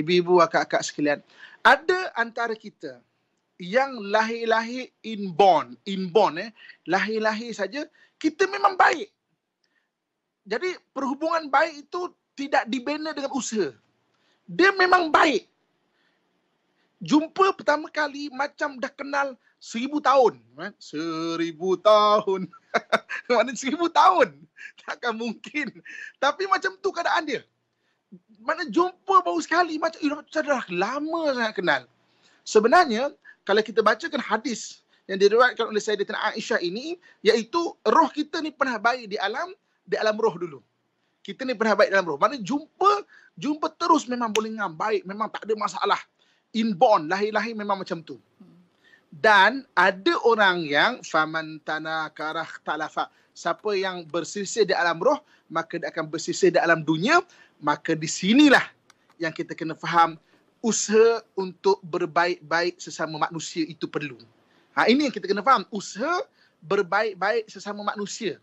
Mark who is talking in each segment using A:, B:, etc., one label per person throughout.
A: ibu-ibu, akak-akak sekalian. Ada antara kita yang lahir-lahir inborn, inborn eh, lahir-lahir saja kita memang baik. Jadi perhubungan baik itu tidak dibina dengan usaha. Dia memang baik. Jumpa pertama kali macam dah kenal seribu tahun. Right? Eh. Seribu tahun. Mana seribu tahun. Takkan mungkin. Tapi macam tu keadaan dia mana jumpa baru sekali macam you know, dah lama sangat kenal. Sebenarnya kalau kita bacakan hadis yang diriwayatkan oleh Sayyidatina Aisyah ini iaitu roh kita ni pernah baik di alam di alam roh dulu. Kita ni pernah baik dalam roh. Mana jumpa jumpa terus memang boleh ngam baik, memang tak ada masalah. Inborn lahir-lahir memang macam tu dan ada orang yang faman tana karah talafa siapa yang bersisir di alam roh maka dia akan bersisir di alam dunia maka di sinilah yang kita kena faham usaha untuk berbaik-baik sesama manusia itu perlu ha ini yang kita kena faham usaha berbaik-baik sesama manusia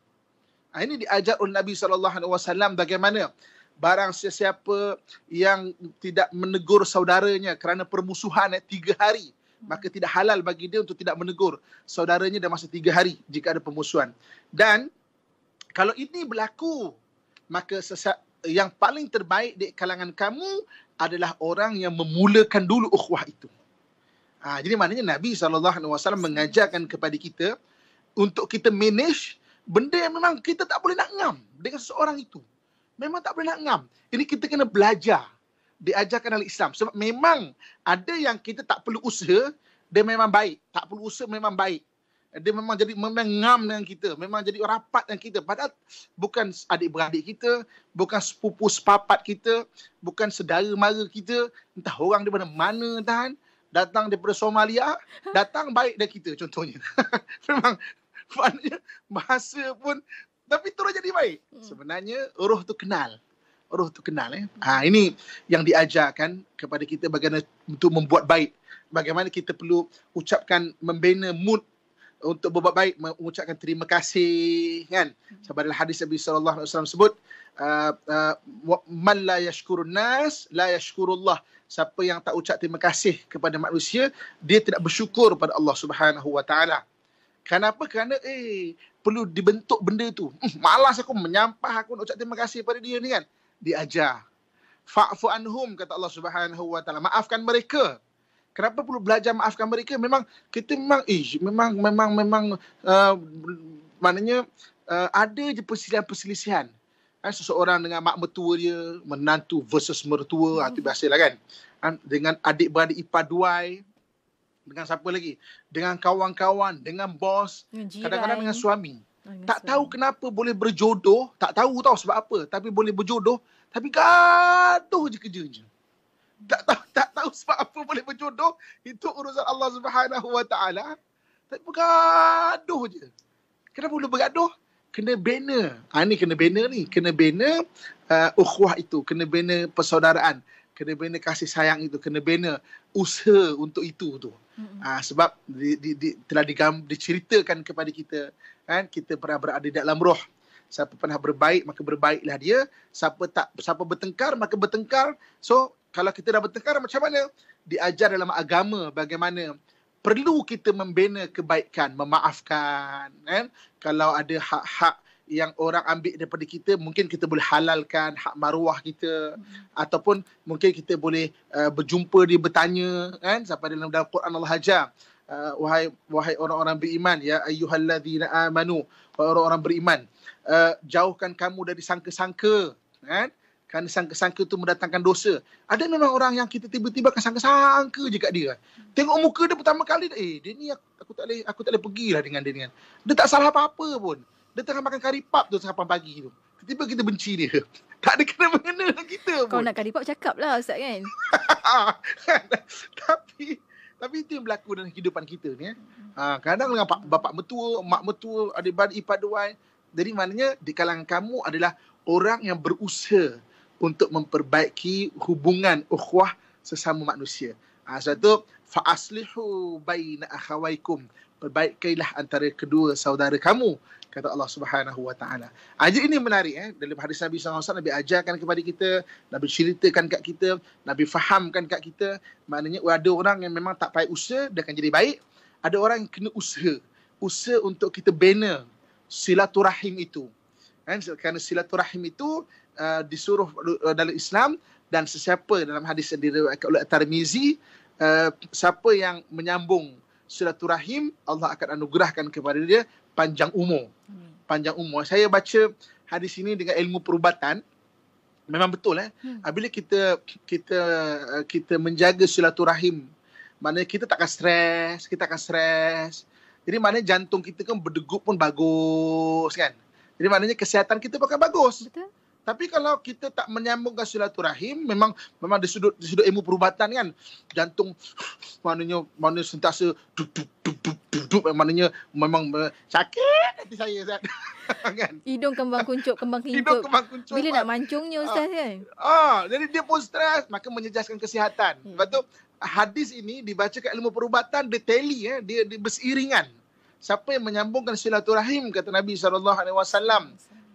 A: ha, ini diajar oleh Nabi sallallahu alaihi wasallam bagaimana barang sesiapa yang tidak menegur saudaranya kerana permusuhan eh, tiga hari maka tidak halal bagi dia untuk tidak menegur saudaranya dalam masa tiga hari jika ada pemusuhan. Dan kalau ini berlaku, maka sesat, yang paling terbaik di kalangan kamu adalah orang yang memulakan dulu ukhwah itu. Ha, jadi maknanya Nabi SAW mengajarkan kepada kita untuk kita manage benda yang memang kita tak boleh nak ngam dengan seseorang itu. Memang tak boleh nak ngam. Ini kita kena belajar diajarkan oleh Islam. Sebab memang ada yang kita tak perlu usaha, dia memang baik. Tak perlu usaha, memang baik. Dia memang jadi mengam dengan kita. Memang jadi rapat dengan kita. Padahal bukan adik-beradik kita, bukan sepupu sepapat kita, bukan sedara mara kita. Entah orang daripada mana, tahan. Datang daripada Somalia, datang baik dari kita contohnya. memang bahasa pun, tapi terus jadi baik. Hmm. Sebenarnya, roh tu kenal roh tu kenal eh. Ha, ini yang diajarkan kepada kita bagaimana untuk membuat baik. Bagaimana kita perlu ucapkan membina mood untuk berbuat baik mengucapkan terima kasih kan sebab dalam hadis Nabi sallallahu alaihi wasallam sebut uh, uh, man la yashkurun nas la yashkurullah siapa yang tak ucap terima kasih kepada manusia dia tidak bersyukur pada Allah Subhanahu wa taala kenapa kerana eh perlu dibentuk benda tu hmm, malas aku menyampah aku nak ucap terima kasih pada dia ni kan diajar. Fa'fu anhum kata Allah Subhanahu wa taala. Maafkan mereka. Kenapa perlu belajar maafkan mereka? Memang kita memang ish, eh, memang memang memang uh, maknanya uh, ada je perselisihan-perselisihan. Kan eh, seseorang dengan mak mertua dia, menantu versus mertua, hmm. Ah, itu biasalah kan. kan. Dengan adik-beradik ipar duai, dengan siapa lagi? Dengan kawan-kawan, dengan bos, kadang-kadang dengan suami. Ah, tak tahu kenapa boleh berjodoh. Tak tahu tahu sebab apa. Tapi boleh berjodoh. Tapi gaduh je kerjanya. Tak tahu, tak tahu sebab apa boleh berjodoh. Itu urusan Allah Subhanahu Wa Taala. Tapi bergaduh je. Kenapa boleh bergaduh? Kena bina. Ha, ini kena bina ni. Kena bina uh, ukhwah itu. Kena bina persaudaraan. Kena bina kasih sayang itu. Kena bina usaha untuk itu tu. Ha, sebab di, di, di, telah digam, diceritakan kepada kita kan kita pernah berada dalam roh siapa pernah berbaik maka berbaiklah dia siapa tak siapa bertengkar maka bertengkar so kalau kita dah bertengkar macam mana diajar dalam agama bagaimana perlu kita membina kebaikan memaafkan kan kalau ada hak-hak yang orang ambil daripada kita mungkin kita boleh halalkan hak maruah kita hmm. ataupun mungkin kita boleh uh, berjumpa dia bertanya kan sampai dalam dalam Quran Allah ajar uh, wahai wahai orang-orang beriman ya ayyuhallazina amanu wahai orang-orang beriman uh, jauhkan kamu dari sangka-sangka kan kerana sangka-sangka tu mendatangkan dosa. Ada memang orang yang kita tiba-tiba akan sangka-sangka je kat dia. Kan? Tengok muka dia pertama kali, eh dia ni aku, aku tak boleh aku tak boleh pergilah dengan dia dengan. Dia tak salah apa-apa pun. Dia tengah makan kari pap tu sampai pagi tu. tiba kita benci dia. Tak ada kena
B: mengena kita pun. Kau nak kari pap cakap lah Ustaz kan.
A: Tapi tapi itu yang berlaku dalam kehidupan kita ni. Eh. Ha, kadang dengan pak, bapak metua, mak metua, adik beradik paduan. Jadi maknanya di kalangan kamu adalah orang yang berusaha untuk memperbaiki hubungan ukhwah sesama manusia. Ha, satu, fa'aslihu baina akhawaikum perbaikilah antara kedua saudara kamu kata Allah Subhanahu Wa Taala. Ajar ini menarik eh dalam hadis Nabi SAW Nabi ajarkan kepada kita, Nabi ceritakan kat kita, Nabi fahamkan kat kita, maknanya oh, ada orang yang memang tak payah usaha dia akan jadi baik, ada orang yang kena usaha, usaha untuk kita bina silaturahim itu. Kan eh, kerana silaturahim itu uh, disuruh uh, dalam Islam dan sesiapa dalam hadis yang diriwayatkan oleh Tirmizi, uh, siapa yang menyambung silaturahim Allah akan anugerahkan kepada dia panjang umur. Hmm. Panjang umur. Saya baca hadis ini dengan ilmu perubatan memang betul eh. Hmm. Bila kita kita eh, kita menjaga silaturahim mana kita takkan stres, kita akan stres. Jadi mana jantung kita kan berdegup pun bagus kan. Jadi maknanya kesihatan kita pun akan bagus. Betul. Tapi kalau kita tak menyambungkan silaturahim, memang memang di sudut di sudut ilmu perubatan kan, jantung maknanya mana sentiasa duduk duduk duduk duduk maknanya memang eh, sakit hati saya kan.
B: Hidung kembang kuncup, kembang hidup. Hidung kembang kuncup. Bila nak mancungnya ah. ustaz kan?
A: Ah, jadi dia pun stres, maka menyejaskan kesihatan. Hmm. Sebab tu hadis ini dibaca ke ilmu perubatan dia tally eh, dia, dia berseiringan. Siapa yang menyambungkan silaturahim kata Nabi saw.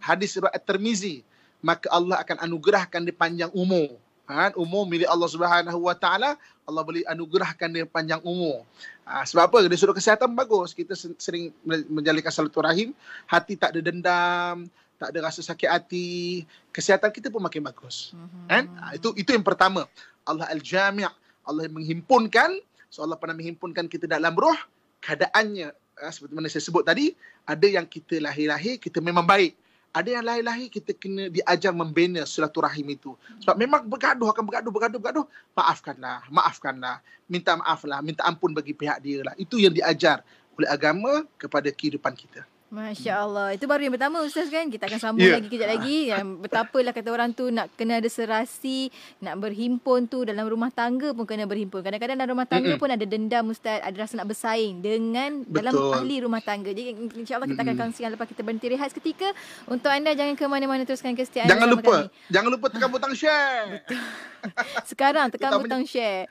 A: hadis riwayat Tirmizi maka Allah akan anugerahkan dia panjang umur. Ha, umur milik Allah Subhanahu Wa Taala, Allah boleh anugerahkan dia panjang umur. Ha, sebab apa? Dia suruh kesihatan bagus. Kita sering menjalankan salatu rahim, hati tak ada dendam, tak ada rasa sakit hati, kesihatan kita pun makin bagus. Mm-hmm. Ha, itu itu yang pertama. Allah Al-Jami' Allah yang menghimpunkan so Allah pernah menghimpunkan kita dalam roh keadaannya ha, seperti mana saya sebut tadi ada yang kita lahir-lahir kita memang baik ada yang lain-lain kita kena diajar membina silaturahim itu. Sebab memang bergaduh akan bergaduh, bergaduh, bergaduh. Maafkanlah, maafkanlah. Minta maaflah, minta ampun bagi pihak dia lah. Itu yang diajar oleh agama kepada kehidupan kita.
B: Masya Allah. Itu baru yang pertama Ustaz kan? Kita akan sambung yeah. lagi kejap lagi. Yang betapalah kata orang tu nak kena ada serasi, nak berhimpun tu dalam rumah tangga pun kena berhimpun. Kadang-kadang dalam rumah tangga Mm-mm. pun ada dendam Ustaz. Ada rasa nak bersaing dengan Betul. dalam ahli rumah tangga. Jadi insya Allah kita akan kongsikan lepas kita berhenti rehat seketika. Untuk anda jangan ke mana-mana teruskan kesetiaan. Jangan lupa.
A: Kami. Jangan lupa tekan butang share.
B: Sekarang tekan butang share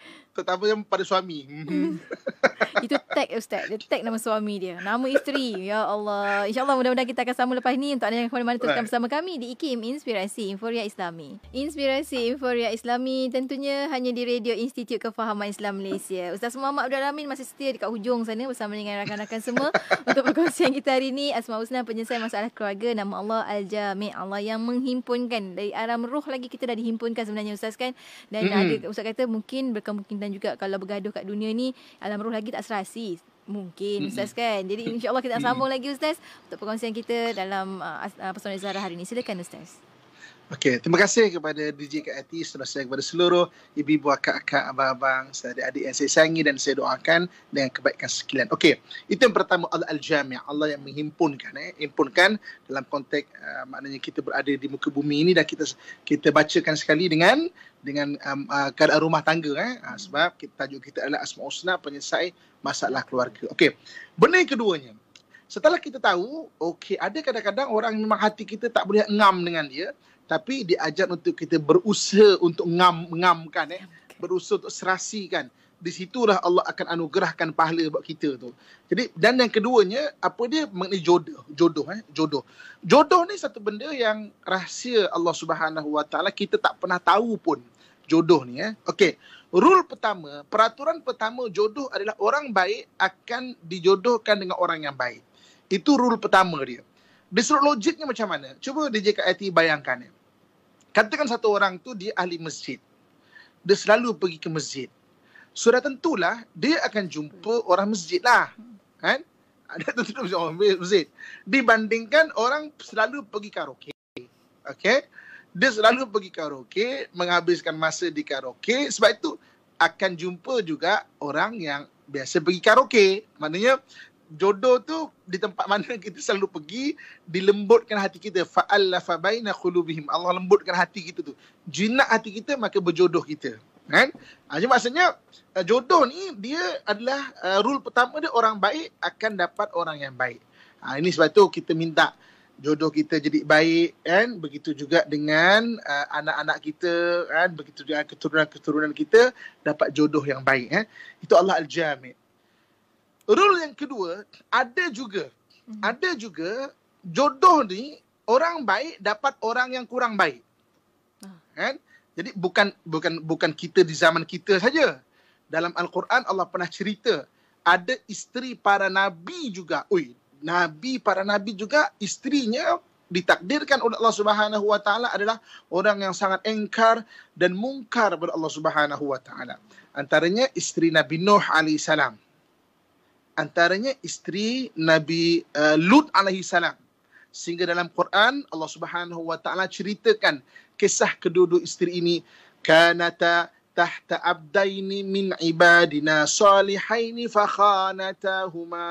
A: yang pada suami mhm.
B: Itu tag Ustaz Dia tag nama suami dia Nama isteri Ya Allah InsyaAllah mudah-mudahan kita akan sama lepas ni Untuk anda yang ke mana-mana Teruskan right. bersama kami Di IKIM Inspirasi Inforia Islami Inspirasi Inforia Islami Tentunya hanya di Radio Institut Kefahaman Islam Malaysia Ustaz Muhammad Abdul Rahman Masih setia dekat hujung sana Bersama dengan rakan-rakan semua Untuk perkongsian kita hari ni Asma Usna Penyelesaian masalah keluarga Nama Allah Al-Jami Allah yang menghimpunkan Dari alam ruh lagi Kita dah dihimpunkan sebenarnya Ustaz kan Dan mm. ada Ustaz kata mungkin berkemungkinan dan juga kalau bergaduh kat dunia ni alam roh lagi tak serasi mungkin Mm-mm. ustaz kan jadi insyaallah kita nak sambung lagi ustaz untuk perkongsian kita dalam uh, uh, personal Zahra hari ini silakan
A: ustaz Okay, terima kasih kepada DJ Kak Ati, seterusnya kepada seluruh ibu-ibu, akak-akak, abang-abang, saudara adik yang saya sayangi dan saya doakan dengan kebaikan sekalian. Okay, itu yang pertama Allah Al-Jami, Allah yang menghimpunkan. Eh. Himpunkan dalam konteks uh, maknanya kita berada di muka bumi ini dan kita kita bacakan sekali dengan dengan um, uh, keadaan rumah tangga. Eh. Uh, sebab kita, tajuk kita adalah Asma Usna, penyelesai masalah keluarga. Okay, benda yang keduanya. Setelah kita tahu, okey, ada kadang-kadang orang memang hati kita tak boleh ngam dengan dia tapi diajar untuk kita berusaha untuk ngam ngamkan eh berusaha untuk serasikan di situlah Allah akan anugerahkan pahala buat kita tu. Jadi dan yang keduanya apa dia mengenai jodoh, jodoh eh, jodoh. Jodoh ni satu benda yang rahsia Allah Subhanahu Wa Taala kita tak pernah tahu pun jodoh ni eh. Okey. Rule pertama, peraturan pertama jodoh adalah orang baik akan dijodohkan dengan orang yang baik. Itu rule pertama dia. Disrupt logiknya macam mana? Cuba DJ Kak bayangkan. Eh. Katakan satu orang tu dia ahli masjid. Dia selalu pergi ke masjid. Sudah tentulah dia akan jumpa orang masjid lah. Kan? Ada tentu orang masjid. Dibandingkan orang selalu pergi karaoke. Okay? Dia selalu pergi karaoke, menghabiskan masa di karaoke. Sebab itu akan jumpa juga orang yang biasa pergi karaoke. Maknanya jodoh tu di tempat mana kita selalu pergi dilembutkan hati kita fa'allafa baina qulubihim Allah lembutkan hati kita tu jinak hati kita maka berjodoh kita kan ha, jadi maksudnya eh, jodoh ni dia adalah uh, rule pertama dia orang baik akan dapat orang yang baik ha, ini sebab tu kita minta jodoh kita jadi baik kan begitu juga dengan uh, anak-anak kita kan begitu juga keturunan-keturunan kita dapat jodoh yang baik kan itu Allah al-Jami' rule yang kedua ada juga hmm. ada juga jodoh ni orang baik dapat orang yang kurang baik hmm. kan jadi bukan bukan bukan kita di zaman kita saja dalam al-Quran Allah pernah cerita ada isteri para nabi juga oi nabi para nabi juga isterinya ditakdirkan oleh Allah Subhanahu wa taala adalah orang yang sangat engkar dan mungkar kepada Allah Subhanahu wa taala. Antaranya isteri Nabi Nuh alaihi salam antaranya isteri Nabi uh, Lut alaihi salam. Sehingga dalam Quran Allah Subhanahu wa taala ceritakan kisah kedua-dua isteri ini kanata tahta abdaini min ibadina salihaini fa khanatahuma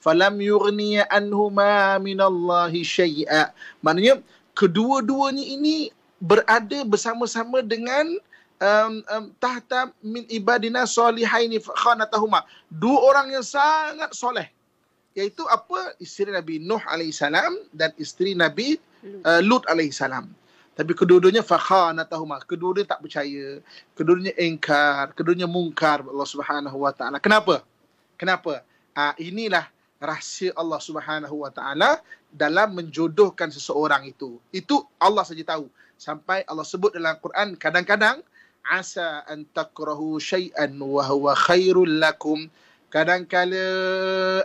A: falam yughni anhuma min Allah syai'a. Maknanya kedua-duanya ini berada bersama-sama dengan um, um, tahta min ibadina solihaini khanatahuma dua orang yang sangat soleh iaitu apa isteri Nabi Nuh alaihi dan isteri Nabi uh, Lut alaihi tapi kedua-duanya fakhanatahuma kedua-duanya tak percaya kedua-duanya engkar kedua-duanya mungkar Allah Subhanahu wa kenapa kenapa uh, inilah rahsia Allah Subhanahu wa dalam menjodohkan seseorang itu itu Allah saja tahu sampai Allah sebut dalam Quran kadang-kadang asa an takrahu shay'an wa huwa khairul lakum kadangkala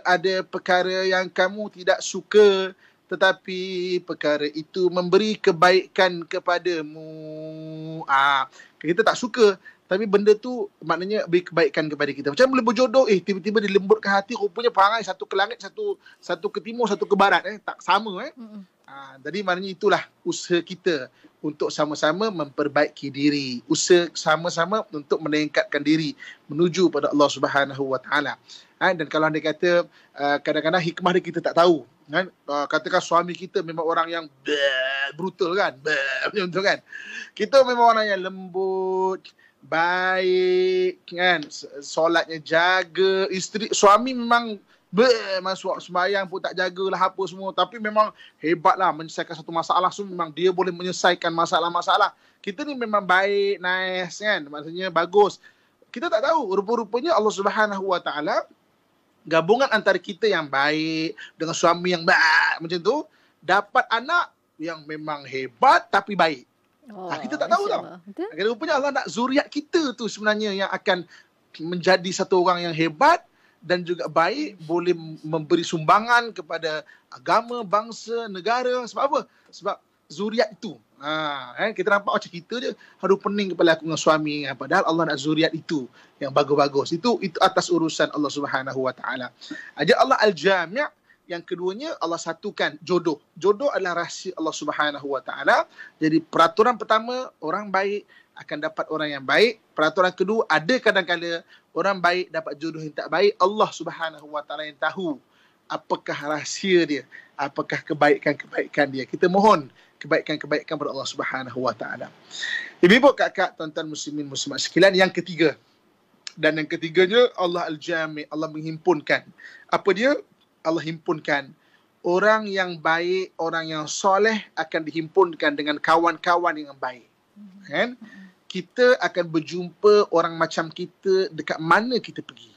A: ada perkara yang kamu tidak suka tetapi perkara itu memberi kebaikan kepadamu ah ha, kita tak suka tapi benda tu maknanya beri kebaikan kepada kita. Macam boleh berjodoh, eh tiba-tiba dilembutkan hati, rupanya perangai satu ke langit, satu satu ke timur, satu ke barat. Eh. Tak sama. Eh. Ha, jadi maknanya itulah usaha kita untuk sama-sama memperbaiki diri, usaha sama-sama untuk meningkatkan diri menuju pada Allah Subhanahu Wa Taala. Ha, dan kalau anda kata uh, kadang-kadang hikmah kita tak tahu, kan? Uh, katakan suami kita memang orang yang brutal kan, brutal kan? Kita memang orang yang lembut, baik kan solatnya jaga isteri suami memang Beuh, masuk sembahyang pun tak jagalah apa semua. Tapi memang hebatlah menyelesaikan satu masalah. So memang dia boleh menyelesaikan masalah-masalah. Kita ni memang baik, nice kan. Maksudnya bagus. Kita tak tahu. Rupa-rupanya Allah Subhanahu Wa Taala gabungan antara kita yang baik dengan suami yang baik macam tu dapat anak yang memang hebat tapi baik. Oh, ha, kita tak tahu tau. Kita rupanya Allah nak zuriat kita tu sebenarnya yang akan menjadi satu orang yang hebat dan juga baik boleh memberi sumbangan kepada agama, bangsa, negara sebab apa? Sebab zuriat itu. Ha, eh, kita nampak macam kita je harus pening kepala aku dengan suami ha, padahal Allah nak zuriat itu yang bagus-bagus. Itu itu atas urusan Allah Subhanahu Wa Taala. Allah al-jami' yang keduanya Allah satukan jodoh. Jodoh adalah rahsia Allah Subhanahu Wa Jadi peraturan pertama orang baik akan dapat orang yang baik. Peraturan kedua ada kadang-kadang orang baik dapat jodoh yang tak baik Allah Subhanahu Wa Taala yang tahu apakah rahsia dia apakah kebaikan-kebaikan dia kita mohon kebaikan-kebaikan kepada Allah Subhanahu Wa Taala ibu ibu kakak tuan-tuan muslimin muslimat sekalian yang ketiga dan yang ketiganya Allah al-jami Allah menghimpunkan apa dia Allah himpunkan orang yang baik orang yang soleh akan dihimpunkan dengan kawan-kawan yang baik kan mm-hmm kita akan berjumpa orang macam kita dekat mana kita pergi.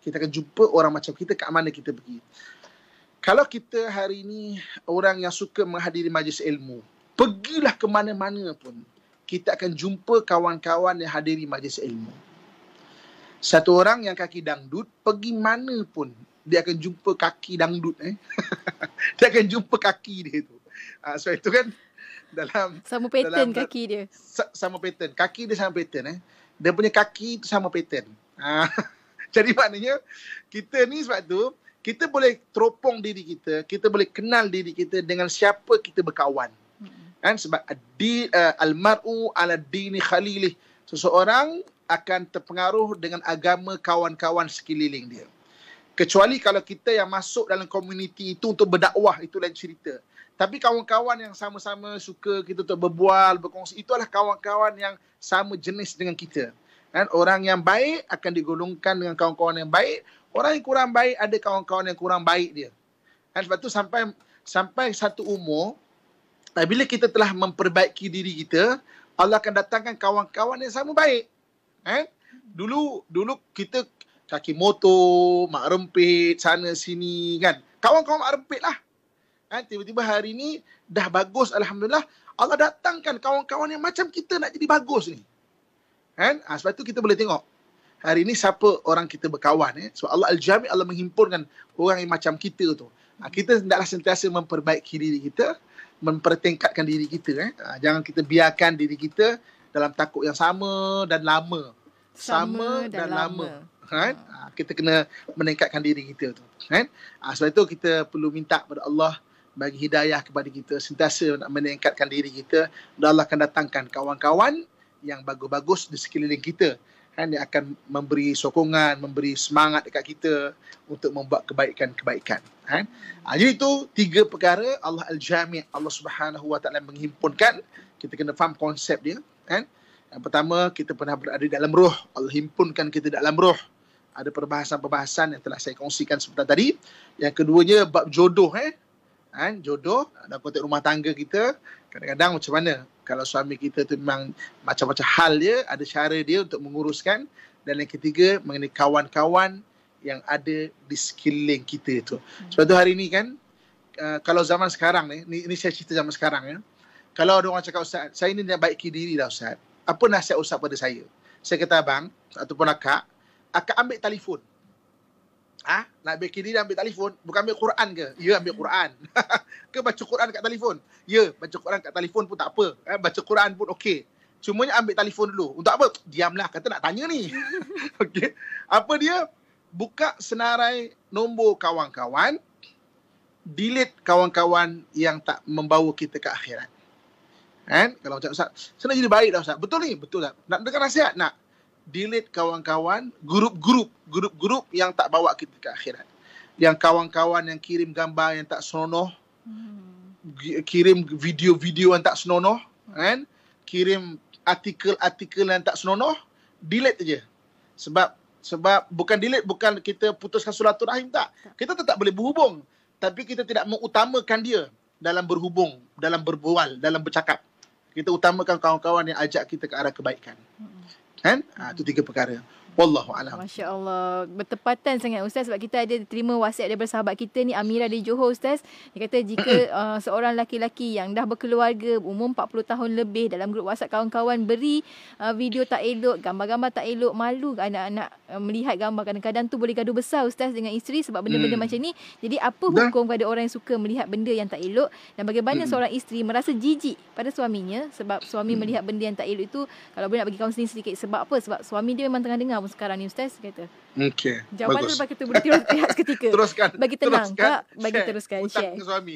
A: Kita akan jumpa orang macam kita kat mana kita pergi. Kalau kita hari ini orang yang suka menghadiri majlis ilmu, pergilah ke mana-mana pun. Kita akan jumpa kawan-kawan yang hadiri majlis ilmu. Satu orang yang kaki dangdut, pergi mana pun dia akan jumpa kaki dangdut. Eh? dia akan jumpa kaki dia tu. Uh, ah, so itu kan dalam sama pattern dalam, kaki dia. Sama pattern. Kaki dia sama pattern eh. Dia punya kaki tu sama pattern. Ha. jadi maknanya kita ni sebab tu kita boleh teropong diri kita, kita boleh kenal diri kita dengan siapa kita berkawan. Hmm. Kan? sebab di uh, almaru ala dini khalilih. Seseorang akan terpengaruh dengan agama kawan-kawan sekeliling dia. Kecuali kalau kita yang masuk dalam komuniti itu untuk berdakwah itu lain cerita. Tapi kawan-kawan yang sama-sama suka kita untuk berbual, berkongsi, itulah kawan-kawan yang sama jenis dengan kita. Kan? Orang yang baik akan digolongkan dengan kawan-kawan yang baik. Orang yang kurang baik ada kawan-kawan yang kurang baik dia. Kan? Sebab tu sampai sampai satu umur, eh, bila kita telah memperbaiki diri kita, Allah akan datangkan kawan-kawan yang sama baik. Kan? Dulu dulu kita kaki motor, mak rempit, sana sini kan. Kawan-kawan mak rempit lah. Kan? Tiba-tiba hari ni dah bagus Alhamdulillah. Allah datangkan kawan-kawan yang macam kita nak jadi bagus ni. Kan? Ha, sebab tu kita boleh tengok. Hari ni siapa orang kita berkawan. Eh? Sebab Allah Al-Jami Allah menghimpunkan orang yang macam kita tu. Ha, kita hendaklah sentiasa memperbaiki diri kita. Mempertingkatkan diri kita. Eh? Ha, jangan kita biarkan diri kita dalam takut yang sama dan lama. Sama, sama dan, dan lama. Kan? Ha, kita kena meningkatkan diri kita tu. Kan? Ha, sebab itu kita perlu minta kepada Allah bagi hidayah kepada kita sentiasa nak meningkatkan diri kita dan Allah akan datangkan kawan-kawan yang bagus-bagus di sekeliling kita kan dia akan memberi sokongan memberi semangat dekat kita untuk membuat kebaikan-kebaikan kan ha, jadi itu tiga perkara Allah al-jami Allah Subhanahu wa taala menghimpunkan kita kena faham konsep dia kan yang pertama kita pernah berada dalam roh Allah himpunkan kita dalam roh ada perbahasan-perbahasan yang telah saya kongsikan sebentar tadi. Yang keduanya bab jodoh eh kan, jodoh dalam konteks rumah tangga kita kadang-kadang macam mana kalau suami kita tu memang macam-macam hal dia ada cara dia untuk menguruskan dan yang ketiga mengenai kawan-kawan yang ada di sekeliling kita tu. Hmm. Sebab tu hari ni kan uh, kalau zaman sekarang ni, ni ni saya cerita zaman sekarang ya. Kalau ada orang cakap ustaz, saya ni nak baiki diri dah ustaz. Apa nasihat ustaz pada saya? Saya kata abang ataupun akak, akak ambil telefon. Ha? Nak ambil kiri ambil telefon Bukan ambil Quran ke? Ya ambil Quran Ke baca Quran kat telefon? Ya baca Quran kat telefon pun tak apa ha? Baca Quran pun okey Cumanya ambil telefon dulu Untuk apa? Diamlah kata nak tanya ni okay. Apa dia? Buka senarai nombor kawan-kawan Delete kawan-kawan yang tak membawa kita ke akhirat kan? Kalau macam Ustaz Saya nak jadi baik dah Ustaz Betul ni? Betul tak? Nak dengar nasihat? Nak delete kawan-kawan, grup-grup, grup-grup yang tak bawa kita ke akhirat. Yang kawan-kawan yang kirim gambar yang tak senonoh, hmm. kirim video-video yang tak senonoh, hmm. kan? Kirim artikel-artikel yang tak senonoh, delete je. Sebab sebab bukan delete bukan kita putuskan rahim tak. Kita tetap boleh berhubung, tapi kita tidak mengutamakan dia dalam berhubung, dalam berbual, dalam bercakap. Kita utamakan kawan-kawan yang ajak kita ke arah kebaikan. Hmm kan ha, itu tiga perkara Wallahu alam.
B: Masya-Allah. Bertepatan sangat ustaz sebab kita ada terima WhatsApp daripada sahabat kita ni Amira di Johor ustaz. Dia kata jika uh, seorang lelaki-lelaki yang dah berkeluarga umur 40 tahun lebih dalam grup WhatsApp kawan-kawan beri uh, video tak elok, gambar-gambar tak elok, malu anak-anak uh, melihat gambar kadang-kadang tu boleh gaduh besar ustaz dengan isteri sebab benda-benda hmm. macam ni. Jadi apa hukum kepada orang yang suka melihat benda yang tak elok dan bagaimana hmm. seorang isteri merasa jijik pada suaminya sebab suami hmm. melihat benda yang tak elok itu kalau boleh nak bagi kaunseling sedikit sebab apa? Sebab suami dia memang tengah dengar kamu sekarang ni ustaz kata
A: okey jawapan bagi
B: kita boleh tiru seketika
A: teruskan bagi tenang teruskan. bagi share. teruskan Utang ke suami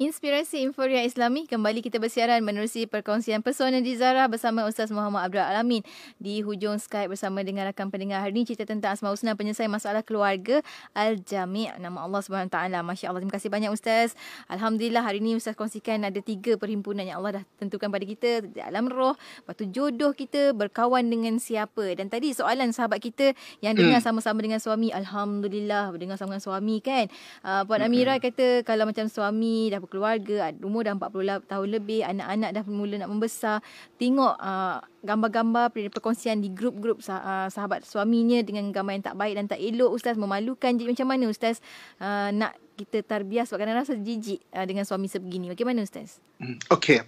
B: Inspirasi Inforia Islami kembali kita bersiaran menerusi perkongsian Persona di Zara bersama Ustaz Muhammad Abdul Alamin di hujung Skype bersama dengan rakan pendengar hari ini cerita tentang asma usna penyelesaian masalah keluarga Al Jami' nama Allah Subhanahu taala. Masya-Allah terima kasih banyak ustaz. Alhamdulillah hari ini ustaz kongsikan ada tiga perhimpunan yang Allah dah tentukan pada kita dalam roh, patu jodoh kita berkawan dengan siapa. Dan tadi soalan sahabat kita yang dengar hmm. sama-sama dengan suami, alhamdulillah dengar sama dengan suami kan. Ah, Puan hmm, Amira hmm. kata kalau macam suami dah berkeluarga, umur dah 40 tahun lebih, anak-anak dah mula nak membesar. Tengok gambar ah, gambar-gambar perkongsian di grup-grup sah- ah, sahabat suaminya dengan gambar yang tak baik dan tak elok. Ustaz memalukan. Jadi macam mana Ustaz uh, nak kita tarbiah sebab kadang rasa jijik dengan suami sebegini. Bagaimana Ustaz?
A: Hmm, okay.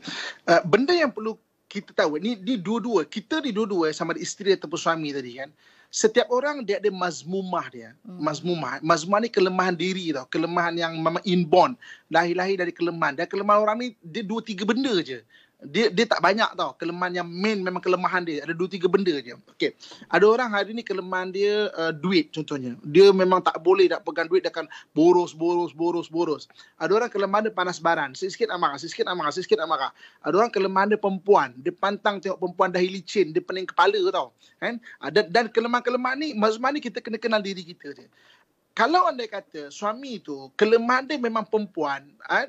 A: benda yang perlu kita tahu ni di dua-dua. Kita di dua-dua eh, sama ada isteri ataupun suami tadi kan setiap orang dia ada mazmumah dia. Hmm. Mazmumah. Mazmumah ni kelemahan diri tau. Kelemahan yang memang inborn. Lahir-lahir dari kelemahan. Dan kelemahan orang ni dia dua tiga benda je dia dia tak banyak tau kelemahan yang main memang kelemahan dia ada dua tiga benda je okey ada orang hari ni kelemahan dia uh, duit contohnya dia memang tak boleh nak pegang duit dia akan boros boros boros boros ada orang kelemahan dia panas baran sikit-sikit nak marah sikit-sikit nak marah sikit-sikit nak marah ada orang kelemahan dia perempuan dia pantang tengok perempuan dah licin dia pening kepala tau kan uh, dan, kelemahan-kelemahan ni maksudnya ni kita kena kenal diri kita je kalau anda kata suami tu kelemahan dia memang perempuan ah,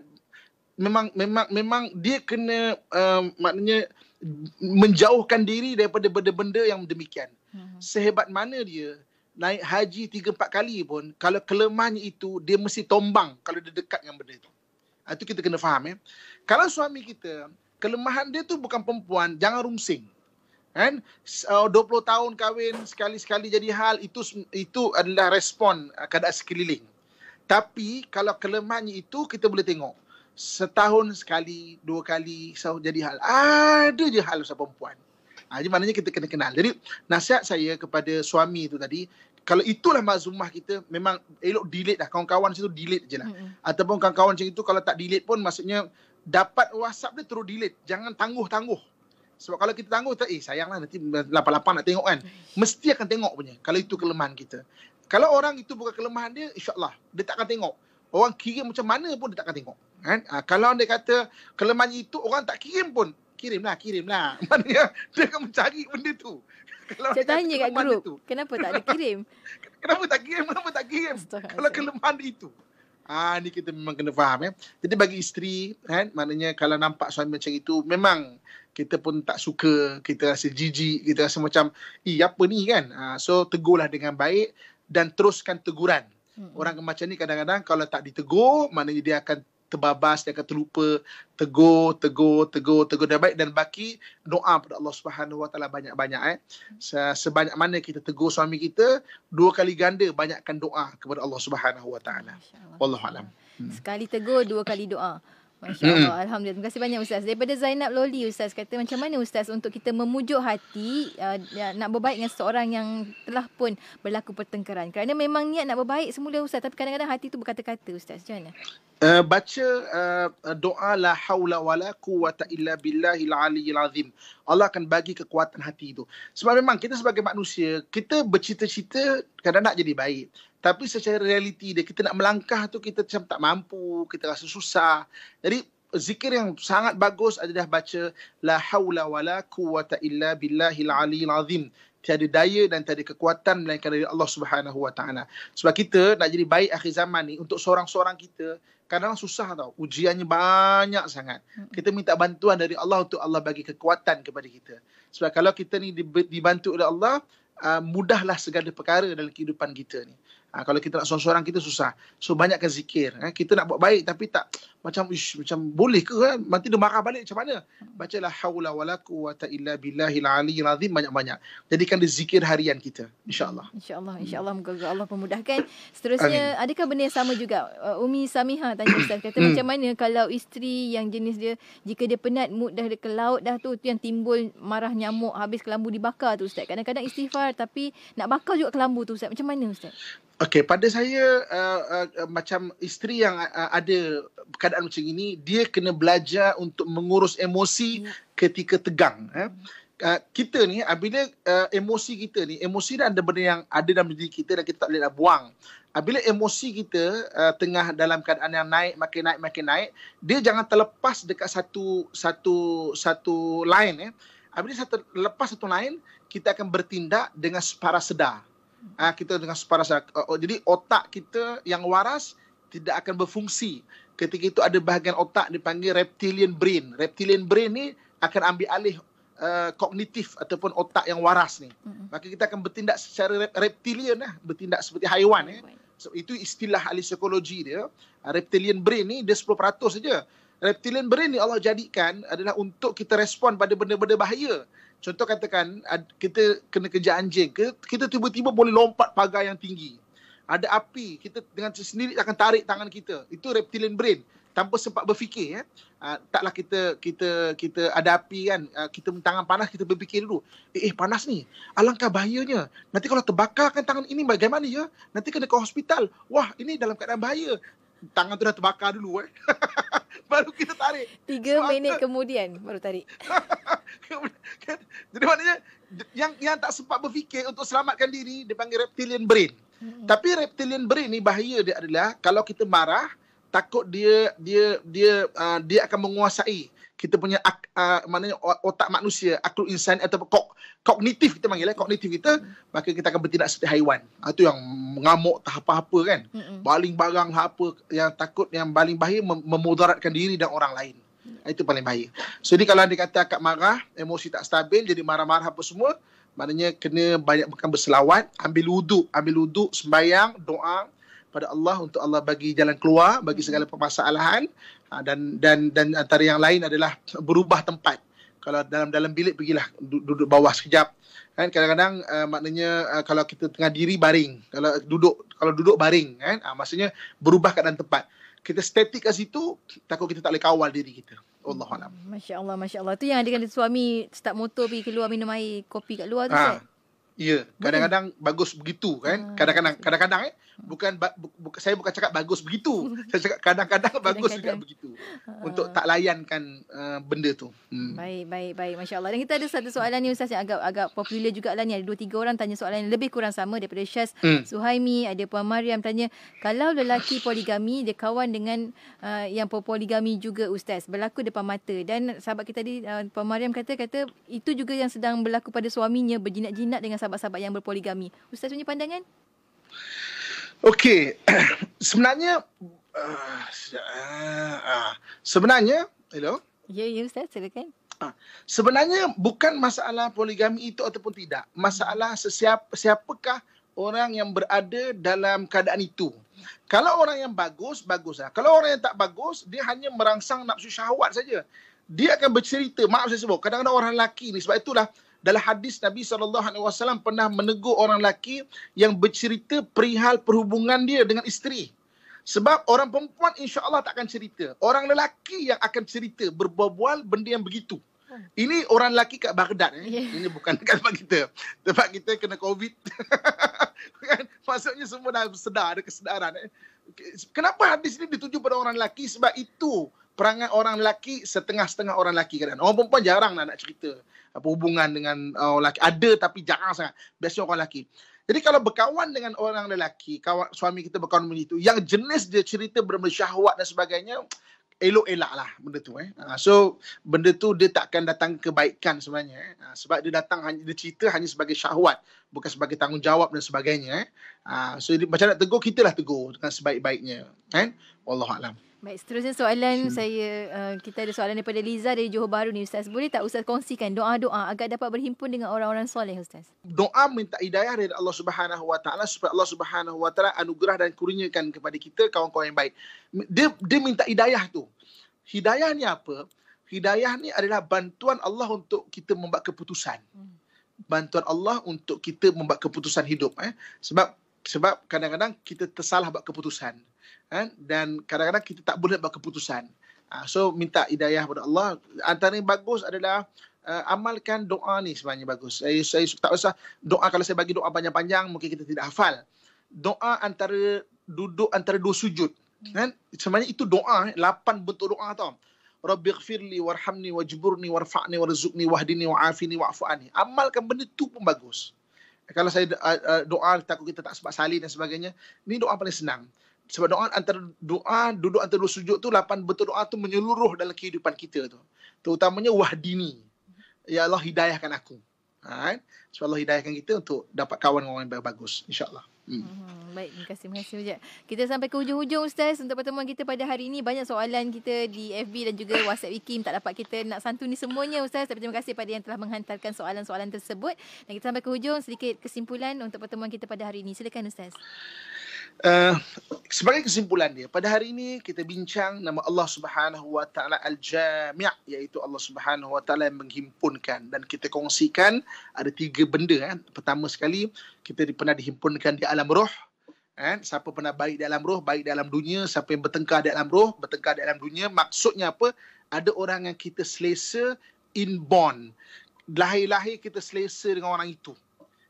A: memang memang memang dia kena uh, maknanya menjauhkan diri daripada benda-benda yang demikian. Hmm. Sehebat mana dia naik haji 3 4 kali pun kalau kelemahannya itu dia mesti tombang kalau dia dekat dengan benda itu. Ah, itu kita kena faham ya. Eh? Kalau suami kita kelemahan dia tu bukan perempuan, jangan rumsing. Kan? Eh, uh, 20 tahun kahwin sekali-sekali jadi hal itu itu adalah respon eh, keadaan sekeliling. Tapi kalau kelemahannya itu kita boleh tengok setahun sekali, dua kali so jadi hal. Ada je hal pasal perempuan. Ha, jadi maknanya kita kena kenal. Jadi nasihat saya kepada suami tu tadi, kalau itulah mazumah kita, memang elok delete dah. Kawan-kawan macam tu delete je lah. Mm-hmm. Ataupun kawan-kawan macam itu kalau tak delete pun maksudnya dapat WhatsApp dia terus delete. Jangan tangguh-tangguh. Sebab kalau kita tangguh, kita, eh sayanglah nanti lapan-lapan nak tengok kan. Mesti akan tengok punya kalau itu kelemahan kita. Kalau orang itu bukan kelemahan dia, insyaAllah dia tak akan tengok orang kirim macam mana pun dia takkan tengok. Kan? Ha, kalau dia kata kelemahan itu orang tak kirim pun, kirimlah, kirimlah. Maknanya dia akan mencari benda tu. Kalau Saya tanya kat grup, itu, kenapa tak ada kirim? kenapa tak kirim? Kenapa tak kirim? kalau kelemahan itu. Ah ha, ni kita memang kena faham ya. Jadi bagi isteri kan maknanya kalau nampak suami macam itu memang kita pun tak suka, kita rasa jijik, kita rasa macam, "Eh, apa ni kan?" Ha, so tegurlah dengan baik dan teruskan teguran. Hmm. Orang macam ni kadang-kadang kalau tak ditegur, maknanya dia akan terbabas, dia akan terlupa, tegur, tegur, tegur, tegur dan baik dan baki doa kepada Allah Subhanahu Wa banyak-banyak eh. Sebanyak mana kita tegur suami kita, dua kali ganda banyakkan doa kepada Allah Subhanahu Wa Taala. Hmm.
B: Sekali tegur, dua kali doa. Masya-Allah. Alhamdulillah. Terima kasih banyak ustaz. Daripada Zainab Loli ustaz kata macam mana ustaz untuk kita memujuk hati uh, ya, nak berbaik dengan seorang yang telah pun berlaku pertengkaran. Kerana memang niat nak berbaik semula ustaz tapi kadang-kadang hati tu berkata-kata ustaz. Macam mana?
A: Uh, baca uh, doa la haula wala quwata illa billahil aliyil azim. Allah akan bagi kekuatan hati itu. Sebab memang kita sebagai manusia, kita bercita-cita kadang kadang nak jadi baik. Tapi secara realiti dia kita nak melangkah tu kita macam tak mampu, kita rasa susah. Jadi zikir yang sangat bagus adalah baca la haula wala quwata illa billahil aliyil lazim Tiada daya dan tiada kekuatan melainkan dari Allah Subhanahu wa taala. Sebab kita nak jadi baik akhir zaman ni untuk seorang-seorang kita kadang susah tau. Ujiannya banyak sangat. Hmm. Kita minta bantuan dari Allah untuk Allah bagi kekuatan kepada kita. Sebab kalau kita ni dibantu oleh Allah, ah, mudahlah segala perkara dalam kehidupan kita ni. Ha, kalau kita nak seorang-seorang kita susah. So banyakkan zikir. Ha, kita nak buat baik tapi tak macam ish, macam boleh ke? Ha? Nanti dia marah balik macam mana? Bacalah haula wala quwata illa billahil aliyil azim banyak-banyak. Jadikan dia zikir harian kita. Insya-Allah.
B: Insya-Allah, insya-Allah moga hmm. Allah memudahkan. Seterusnya, Amin. adakah benda yang sama juga? Uh, Umi Samiha tanya Ustaz kata hmm. macam mana kalau isteri yang jenis dia jika dia penat mood dah ke laut dah tu tu yang timbul marah nyamuk habis kelambu dibakar tu Ustaz. Kadang-kadang istighfar tapi nak bakar juga kelambu tu Ustaz. Macam mana Ustaz?
A: Okey, pada saya uh, uh, uh macam isteri yang uh, uh, ada keadaan macam ini, dia kena belajar untuk mengurus emosi hmm. ketika tegang. Eh. Uh, kita ni apabila uh, emosi kita ni emosi ni ada benda yang ada dalam diri kita dan kita tak boleh nak buang apabila emosi kita uh, tengah dalam keadaan yang naik makin naik makin naik dia jangan terlepas dekat satu satu satu lain. eh apabila terlepas satu lain, kita akan bertindak dengan separa sedar uh, kita dengan separas. Uh, jadi otak kita yang waras tidak akan berfungsi. Ketika itu ada bahagian otak dipanggil reptilian brain. Reptilian brain ni akan ambil alih eh, kognitif ataupun otak yang waras ni. Mm-hmm. Maka kita akan bertindak secara reptilian lah. Bertindak seperti haiwan. Eh. So, itu istilah ahli psikologi dia. Uh, reptilian brain ni dia 10% saja. Reptilian brain ni Allah jadikan adalah untuk kita respon pada benda-benda bahaya. Contoh katakan kita kena kerja anjing ke, kita tiba-tiba boleh lompat pagar yang tinggi. Ada api, kita dengan sendiri akan tarik tangan kita. Itu reptilian brain tanpa sempat berfikir ya. taklah kita kita kita ada api kan, ah, kita tangan panas kita berfikir dulu. Eh, eh panas ni. Alangkah bahayanya. Nanti kalau terbakar kan tangan ini bagaimana ya? Nanti kena ke hospital. Wah, ini dalam keadaan bahaya tangan tu dah terbakar dulu eh. baru kita tarik. Tiga so, minit kita... kemudian baru tarik. Jadi maknanya yang yang tak sempat berfikir untuk selamatkan diri dia panggil reptilian brain. Hmm. Tapi reptilian brain ni bahaya dia adalah kalau kita marah takut dia dia dia uh, dia akan menguasai kita punya uh, maknanya otak manusia, akal insan atau kog, kognitif kita panggil eh, kognitif kita, maka kita akan bertindak seperti haiwan. Itu ha, yang mengamuk tak apa-apa kan. Mm-mm. Baling barang lah apa yang takut yang baling bahaya mem- memudaratkan diri dan orang lain. Ha, itu paling bahaya. So ni kalau anda kata akak marah, emosi tak stabil, jadi marah-marah apa semua, maknanya kena banyak makan berselawat, ambil wuduk, ambil wuduk, sembayang, doa, pada Allah untuk Allah bagi jalan keluar bagi segala permasalahan Ah, dan dan dan antara yang lain adalah berubah tempat. Kalau dalam dalam bilik pergilah duduk bawah sekejap. Kan kadang-kadang uh, maknanya uh, kalau kita tengah diri baring, kalau duduk kalau duduk baring kan uh, maksudnya berubah keadaan tempat. Kita statik kat situ takut kita tak boleh kawal diri kita. Allahuakbar.
B: Masya-Allah masya-Allah. Tu yang ada dengan suami start motor pergi keluar minum air kopi kat luar tu ha.
A: Seth? Ya, yeah. Hmm. kadang-kadang hmm. bagus begitu kan? Hmm. Kadang-kadang kadang-kadang eh bukan bu, bu, saya bukan cakap bagus begitu. saya cakap kadang-kadang bagus kadang-kadang. juga begitu. Uh. Untuk tak layankan uh, benda tu. Hmm.
B: Baik, baik, baik. Masya-Allah. Dan kita ada satu soalan ni ustaz yang agak agak popular juga lah ni. Ada dua tiga orang tanya soalan yang lebih kurang sama daripada Syaz hmm. Suhaimi, ada Puan Mariam tanya, kalau lelaki poligami dia kawan dengan uh, yang poligami juga ustaz, berlaku depan mata dan sahabat kita tadi uh, Puan Mariam kata kata itu juga yang sedang berlaku pada suaminya berjinak-jinak dengan sahabat-sahabat yang berpoligami. Ustaz punya pandangan?
A: Okey. sebenarnya uh, uh, sebenarnya, hello. Ya, yeah, ya yeah, Ustaz, silakan. Ah, sebenarnya bukan masalah poligami itu ataupun tidak. Masalah sesiapa, siapakah orang yang berada dalam keadaan itu. Kalau orang yang bagus, baguslah. Kalau orang yang tak bagus, dia hanya merangsang nafsu syahwat saja. Dia akan bercerita, maaf saya sebut, kadang-kadang orang lelaki ni sebab itulah dalam hadis Nabi SAW pernah menegur orang lelaki yang bercerita perihal perhubungan dia dengan isteri. Sebab orang perempuan insya Allah tak akan cerita. Orang lelaki yang akan cerita berbual-bual benda yang begitu. Hmm. Ini orang lelaki kat Baghdad. Eh? Yeah. Ini bukan dekat tempat kita. Tempat kita kena COVID. Maksudnya semua dah sedar, ada kesedaran. Eh? Kenapa hadis ini dituju pada orang lelaki? Sebab itu perangai orang lelaki setengah-setengah orang lelaki kadang. Orang perempuan jarang lah nak cerita apa hubungan dengan uh, orang uh, lelaki ada tapi jarang sangat biasanya orang lelaki jadi kalau berkawan dengan orang lelaki kawan suami kita berkawan dengan itu yang jenis dia cerita bermesyahwat dan sebagainya elok elak lah benda tu eh. Ah, so benda tu dia takkan datang kebaikan sebenarnya eh. Ah, sebab dia datang dia cerita hanya sebagai syahwat bukan sebagai tanggungjawab dan sebagainya eh. Ah, so macam nak tegur lah tegur dengan sebaik-baiknya kan eh? wallahu
B: Baik, seterusnya soalan sure. Hmm. saya uh, kita ada soalan daripada Liza dari Johor Bahru ni ustaz. Boleh tak ustaz kongsikan doa-doa agar dapat berhimpun dengan orang-orang soleh ustaz?
A: Doa minta hidayah dari Allah Subhanahu Wa Taala supaya Allah Subhanahu Wa Taala anugerah dan kurniakan kepada kita kawan-kawan yang baik. Dia dia minta hidayah tu. Hidayah ni apa? Hidayah ni adalah bantuan Allah untuk kita membuat keputusan. Hmm. Bantuan Allah untuk kita membuat keputusan hidup eh. Sebab sebab kadang-kadang kita tersalah buat keputusan kan? dan kadang-kadang kita tak boleh buat keputusan. Uh, so minta hidayah pada Allah. Antara yang bagus adalah uh, amalkan doa ni sebenarnya bagus. Saya, saya tak usah doa kalau saya bagi doa panjang-panjang mungkin kita tidak hafal. Doa antara duduk antara dua sujud kan sebenarnya itu doa eh, lapan bentuk doa tau rabbi ighfirli warhamni wajburni warfa'ni warzuqni wahdini wa'afini waafuani. amalkan benda tu pun bagus kalau saya ah, doa takut kita tak sempat salin dan sebagainya ni doa paling senang sebab doa antara doa duduk antara dua sujud tu lapan betul doa tu menyeluruh dalam kehidupan kita tu terutamanya wahdini ya Allah hidayahkan aku ha, kan ha? Allah hidayahkan kita untuk dapat kawan orang yang bagus insyaallah
B: Hmm. hmm. Baik, terima kasih, terima kasih Ujad. Kita sampai ke hujung-hujung Ustaz Untuk pertemuan kita pada hari ini Banyak soalan kita di FB dan juga WhatsApp Wikim Tak dapat kita nak santuni semuanya Ustaz Tapi terima kasih kepada yang telah menghantarkan soalan-soalan tersebut Dan kita sampai ke hujung Sedikit kesimpulan untuk pertemuan kita pada hari ini Silakan Ustaz
A: Eh, sebagai kesimpulan dia, pada hari ini kita bincang nama Allah Subhanahu Wa Taala al Jamia, iaitu Allah Subhanahu Wa Taala yang menghimpunkan dan kita kongsikan ada tiga benda Eh. Pertama sekali, kita pernah dihimpunkan di alam roh Eh. Siapa pernah baik di alam roh, baik di alam dunia, siapa yang bertengkar di alam roh, bertengkar di alam dunia, maksudnya apa? Ada orang yang kita selesa inborn. Lahir-lahir kita selesa dengan orang itu.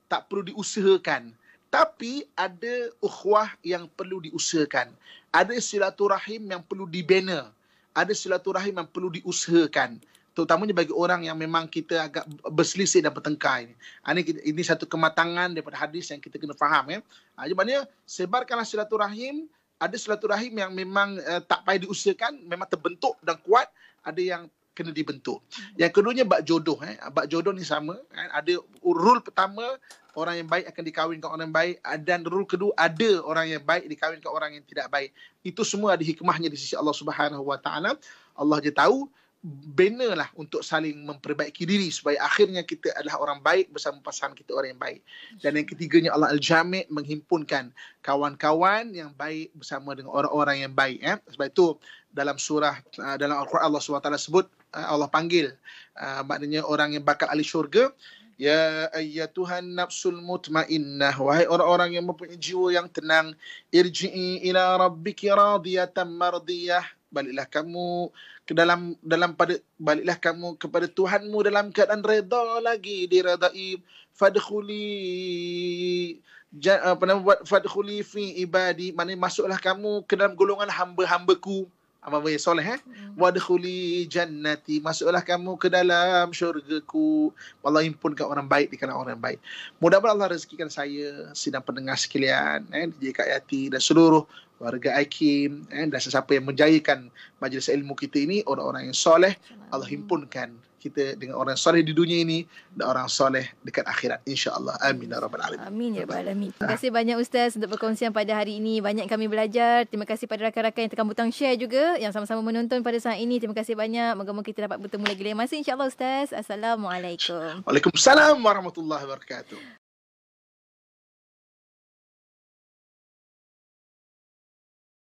A: Tak perlu diusahakan tapi ada ukhwah yang perlu diusahakan ada silaturahim yang perlu dibina ada silaturahim yang perlu diusahakan terutamanya bagi orang yang memang kita agak berselisih dan bertengkar ini. Ha, ini, satu kematangan daripada hadis yang kita kena faham ya. Ha, jadi maknanya sebarkanlah silaturahim, ada silaturahim yang memang uh, tak payah diusahakan, memang terbentuk dan kuat, ada yang kena dibentuk. Hmm. Yang keduanya bab jodoh eh. Bab jodoh ni sama kan. Ada rule pertama orang yang baik akan dikahwin dengan orang yang baik dan rule kedua ada orang yang baik dikahwin dengan orang yang tidak baik. Itu semua ada hikmahnya di sisi Allah Subhanahu Wa Taala. Allah je tahu benarlah untuk saling memperbaiki diri supaya akhirnya kita adalah orang baik bersama pasangan kita orang yang baik. Dan yang ketiganya Allah Al-Jami' menghimpunkan kawan-kawan yang baik bersama dengan orang-orang yang baik. Eh. Sebab itu dalam surah, uh, dalam Al-Quran Allah SWT sebut Ah, Allah panggil uh, maknanya orang yang bakal ahli syurga ya ya tuhan nafsul mutmainnah wahai orang-orang yang mempunyai jiwa yang tenang irji'i ila rabbiki radiyatan mardiyah baliklah kamu ke dalam dalam pada baliklah kamu kepada Tuhanmu dalam keadaan redha lagi diridai fadkhuli apa nama buat fadkhuli fi ibadi maknanya masuklah kamu ke dalam golongan hamba-hambaku amal baik soleh eh hmm. wadkhuli jannati masuklah kamu ke dalam syurgaku Allah impunkan orang baik di kalangan orang baik mudah-mudahan Allah rezekikan saya sidang pendengar sekalian eh DJ Kak dan seluruh warga Aikim eh, dan sesiapa yang menjayakan majlis ilmu kita ini orang-orang yang soleh Allah himpunkan kita dengan orang soleh di dunia ini dan orang soleh dekat akhirat insyaallah amin ya rabbal alamin amin
B: ya rabbal alamin terima ah. kasih banyak ustaz untuk perkongsian pada hari ini banyak kami belajar terima kasih pada rakan-rakan yang tekan butang share juga yang sama-sama menonton pada saat ini terima kasih banyak moga kita dapat bertemu lagi lain masa insyaallah ustaz assalamualaikum
A: waalaikumsalam warahmatullahi wabarakatuh